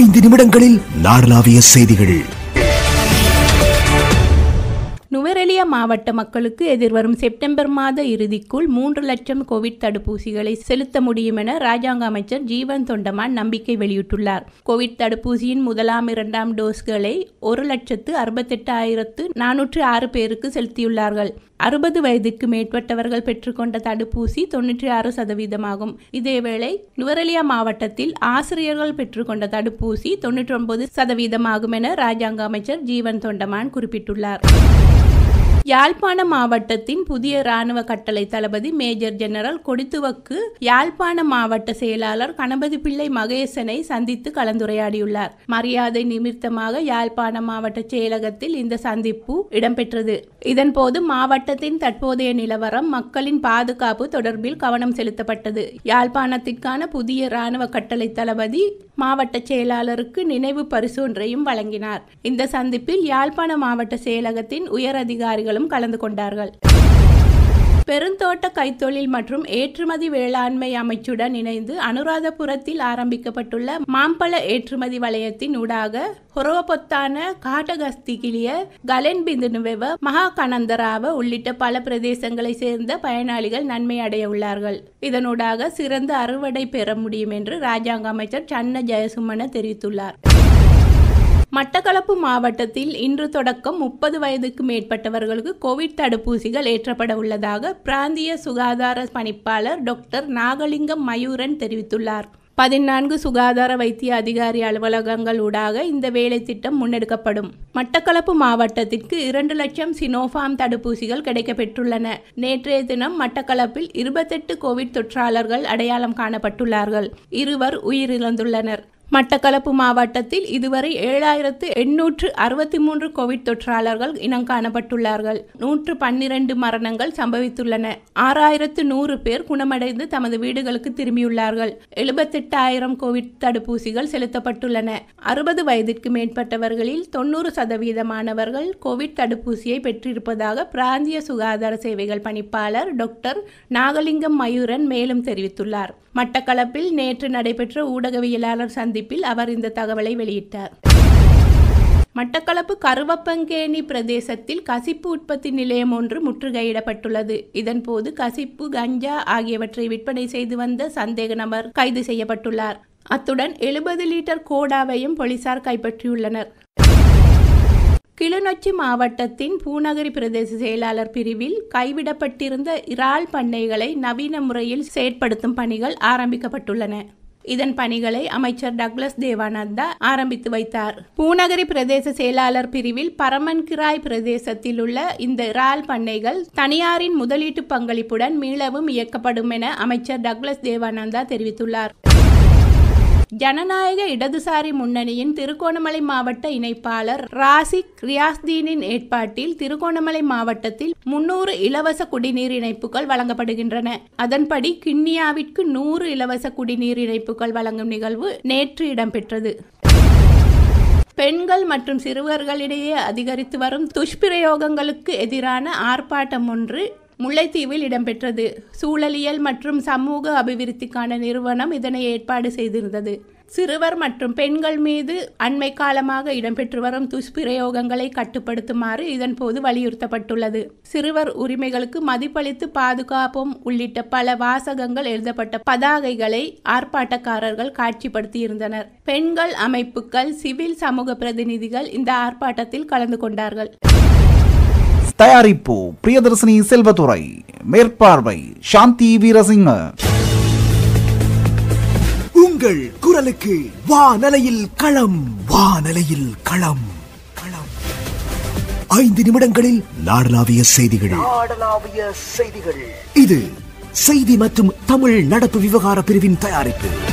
ஐந்து நிமிடங்களில் நாடளாவிய செய்திகள் நுவரெலியா மாவட்ட மக்களுக்கு எதிர்வரும் செப்டம்பர் மாத இறுதிக்குள் மூன்று லட்சம் கோவிட் தடுப்பூசிகளை செலுத்த முடியும் என ராஜாங்க அமைச்சர் ஜீவன் தொண்டமான் நம்பிக்கை வெளியிட்டுள்ளார் கோவிட் தடுப்பூசியின் முதலாம் இரண்டாம் டோஸ்களை ஒரு லட்சத்து அறுபத்தெட்டு ஆயிரத்து நானூற்று ஆறு பேருக்கு செலுத்தியுள்ளார்கள் அறுபது வயதுக்கு மேற்பட்டவர்கள் பெற்றுக்கொண்ட தடுப்பூசி தொன்னூற்றி ஆறு சதவீதமாகும் இதேவேளை நுவரெலியா மாவட்டத்தில் ஆசிரியர்கள் பெற்றுக்கொண்ட தடுப்பூசி தொன்னூற்றி ஒன்பது சதவீதமாகும் என ராஜாங்க அமைச்சர் ஜீவன் தொண்டமான் குறிப்பிட்டுள்ளார் யாழ்ப்பாண மாவட்டத்தின் புதிய ராணுவ கட்டளை தளபதி மேஜர் ஜெனரல் கொடித்துவக்கு யாழ்ப்பாண மாவட்ட செயலாளர் கணபதி பிள்ளை மகேசனை சந்தித்து கலந்துரையாடியுள்ளார் மரியாதை நிமித்தமாக யாழ்ப்பாண மாவட்ட செயலகத்தில் இந்த சந்திப்பு இடம்பெற்றது இதன்போது மாவட்டத்தின் தற்போதைய நிலவரம் மக்களின் பாதுகாப்பு தொடர்பில் கவனம் செலுத்தப்பட்டது யாழ்ப்பாணத்திற்கான புதிய ராணுவ கட்டளை தளபதி மாவட்ட செயலாளருக்கு நினைவு பரிசு ஒன்றையும் வழங்கினார் இந்த சந்திப்பில் யாழ்ப்பாண மாவட்ட செயலகத்தின் உயர் அதிகாரிகளும் கலந்து கொண்டார்கள் பெருந்தோட்ட கைத்தொழில் மற்றும் ஏற்றுமதி வேளாண்மை அமைச்சுடன் இணைந்து அனுராதபுரத்தில் ஆரம்பிக்கப்பட்டுள்ள மாம்பழ ஏற்றுமதி வளையத்தின் ஊடாக ஹொரோபொத்தான காட்டகஸ்தி கிளிய கலென் பிந்துனுவெவ மகா கனந்தராவ உள்ளிட்ட பல பிரதேசங்களை சேர்ந்த பயனாளிகள் நன்மை அடைய உள்ளார்கள் இதனூடாக சிறந்த அறுவடை பெற முடியும் என்று ராஜாங்க அமைச்சர் சன்ன ஜெயசுமன தெரிவித்துள்ளார் மட்டக்களப்பு மாவட்டத்தில் இன்று தொடக்கம் முப்பது வயதுக்கு மேற்பட்டவர்களுக்கு கோவிட் தடுப்பூசிகள் ஏற்றப்பட உள்ளதாக பிராந்திய சுகாதார பணிப்பாளர் டாக்டர் நாகலிங்கம் மயூரன் தெரிவித்துள்ளார் பதினான்கு சுகாதார வைத்திய அதிகாரி அலுவலகங்கள் ஊடாக இந்த வேலை திட்டம் முன்னெடுக்கப்படும் மட்டக்களப்பு மாவட்டத்திற்கு இரண்டு லட்சம் சினோஃபார்ம் தடுப்பூசிகள் கிடைக்கப்பெற்றுள்ளன நேற்றைய தினம் மட்டக்களப்பில் இருபத்தெட்டு கோவிட் தொற்றாளர்கள் அடையாளம் காணப்பட்டுள்ளார்கள் இருவர் உயிரிழந்துள்ளனர் மட்டக்களப்பு மாவட்டத்தில் இதுவரை ஏழாயிரத்து எண்ணூற்று அறுபத்தி மூன்று கோவிட் தொற்றாளர்கள் இனம் காணப்பட்டுள்ளார்கள் நூற்று பன்னிரண்டு மரணங்கள் சம்பவித்துள்ளன ஆறாயிரத்து நூறு பேர் குணமடைந்து தமது வீடுகளுக்கு திரும்பியுள்ளார்கள் எழுபத்தெட்டாயிரம் கோவிட் தடுப்பூசிகள் செலுத்தப்பட்டுள்ளன அறுபது வயதிற்கு மேற்பட்டவர்களில் தொன்னூறு சதவீதமானவர்கள் கோவிட் தடுப்பூசியை பெற்றிருப்பதாக பிராந்திய சுகாதார சேவைகள் பணிப்பாளர் டாக்டர் நாகலிங்கம் மயூரன் மேலும் தெரிவித்துள்ளார் மட்டக்களப்பில் நேற்று நடைபெற்ற ஊடகவியலாளர் சந்திப்பு சந்திப்பில் அவர் இந்த தகவலை வெளியிட்டார் மட்டக்களப்பு கருவப்பங்கேணி பிரதேசத்தில் கசிப்பு உற்பத்தி நிலையம் ஒன்று முற்றுகையிடப்பட்டுள்ளது இதன்போது கசிப்பு கஞ்சா ஆகியவற்றை விற்பனை செய்து வந்த சந்தேக நபர் கைது செய்யப்பட்டுள்ளார் அத்துடன் எழுபது லிட்டர் கோடாவையும் போலீசார் கைப்பற்றியுள்ளனர் கிளிநொச்சி மாவட்டத்தின் பூநகரி பிரதேச செயலாளர் பிரிவில் கைவிடப்பட்டிருந்த இறால் பண்ணைகளை நவீன முறையில் செயற்படுத்தும் பணிகள் ஆரம்பிக்கப்பட்டுள்ளன இதன் பணிகளை அமைச்சர் டக்ளஸ் தேவானந்தா ஆரம்பித்து வைத்தார் பூநகரி பிரதேச செயலாளர் பிரிவில் பரமன்கிராய் பிரதேசத்தில் உள்ள இந்த இறால் பண்ணைகள் தனியாரின் முதலீட்டு பங்களிப்புடன் மீளவும் இயக்கப்படும் என அமைச்சர் டக்ளஸ் தேவானந்தா தெரிவித்துள்ளார் ஜனநாயக இடதுசாரி முன்னணியின் திருகோணமலை மாவட்ட இணைப்பாளர் ராசிக் ரியாஸ்தீனின் ஏற்பாட்டில் திருகோணமலை மாவட்டத்தில் முன்னூறு இலவச குடிநீர் இணைப்புகள் வழங்கப்படுகின்றன அதன்படி கிண்ணியாவிற்கு நூறு இலவச குடிநீர் இணைப்புகள் வழங்கும் நிகழ்வு நேற்று இடம்பெற்றது பெண்கள் மற்றும் சிறுவர்களிடையே அதிகரித்து வரும் துஷ்பிரயோகங்களுக்கு எதிரான ஆர்ப்பாட்டம் ஒன்று முல்லைத்தீவில் இடம்பெற்றது சூழலியல் மற்றும் சமூக அபிவிருத்திக்கான நிறுவனம் இதனை ஏற்பாடு செய்திருந்தது சிறுவர் மற்றும் பெண்கள் மீது அண்மை காலமாக இடம்பெற்று வரும் துஷ்பிரயோகங்களை கட்டுப்படுத்துமாறு இதன்போது வலியுறுத்தப்பட்டுள்ளது சிறுவர் உரிமைகளுக்கு மதிப்பளித்து பாதுகாப்பும் உள்ளிட்ட பல வாசகங்கள் எழுதப்பட்ட பதாகைகளை ஆர்ப்பாட்டக்காரர்கள் காட்சிப்படுத்தியிருந்தனர் பெண்கள் அமைப்புகள் சிவில் சமூக பிரதிநிதிகள் இந்த ஆர்ப்பாட்டத்தில் கலந்து கொண்டார்கள் தயாரிப்பு பிரியதர்சினி செல்வதுரை மேற்பார்வை சாந்தி வீரசிங்க உங்கள் குரலுக்கு வானலையில் களம் வானலையில் களம் களம் ஐந்து நிமிடங்களில் நாடளாவிய செய்திகள் நாடளாவிய செய்திகள் இது செய்தி மற்றும் தமிழ் நடப்பு விவகார பிரிவின் தயாரிப்பு